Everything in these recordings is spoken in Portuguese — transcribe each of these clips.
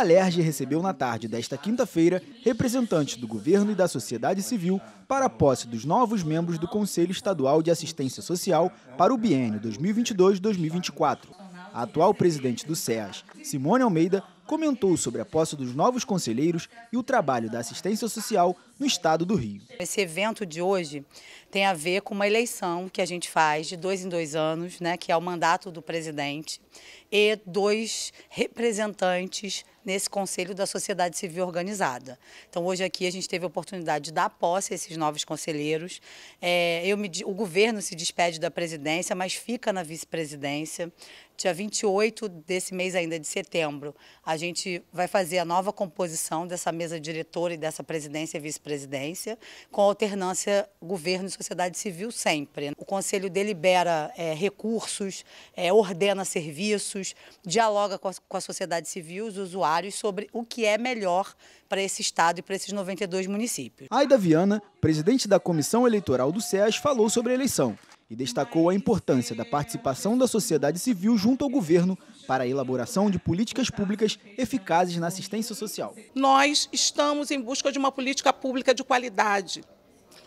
a Alerj recebeu na tarde desta quinta-feira representantes do governo e da sociedade civil para a posse dos novos membros do Conselho Estadual de Assistência Social para o biênio 2022-2024. A atual presidente do SEAS, Simone Almeida, comentou sobre a posse dos novos conselheiros e o trabalho da assistência social no estado do Rio. Esse evento de hoje tem a ver com uma eleição que a gente faz de dois em dois anos, né, que é o mandato do presidente e dois representantes nesse Conselho da Sociedade Civil Organizada. Então, hoje aqui a gente teve a oportunidade de dar posse a esses novos conselheiros. É, eu me, o governo se despede da presidência, mas fica na vice-presidência. Dia 28 desse mês ainda, de setembro, a gente vai fazer a nova composição dessa mesa diretora e dessa presidência e vice-presidência presidência, com alternância governo e sociedade civil sempre. O Conselho delibera é, recursos, é, ordena serviços, dialoga com a, com a sociedade civil, os usuários, sobre o que é melhor para esse estado e para esses 92 municípios. Aida Viana, presidente da Comissão Eleitoral do SEAS, falou sobre a eleição e destacou a importância da participação da sociedade civil junto ao governo para a elaboração de políticas públicas eficazes na assistência social. Nós estamos em busca de uma política pública de qualidade,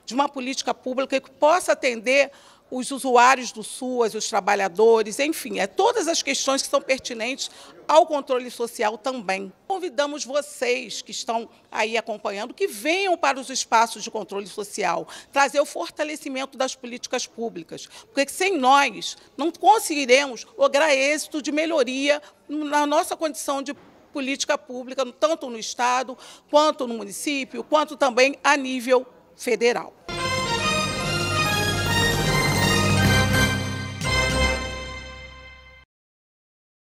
de uma política pública que possa atender os usuários do SUAS, os trabalhadores, enfim, é todas as questões que são pertinentes ao controle social também. Convidamos vocês que estão aí acompanhando que venham para os espaços de controle social, trazer o fortalecimento das políticas públicas, porque sem nós não conseguiremos lograr êxito de melhoria na nossa condição de política pública, tanto no Estado, quanto no município, quanto também a nível federal.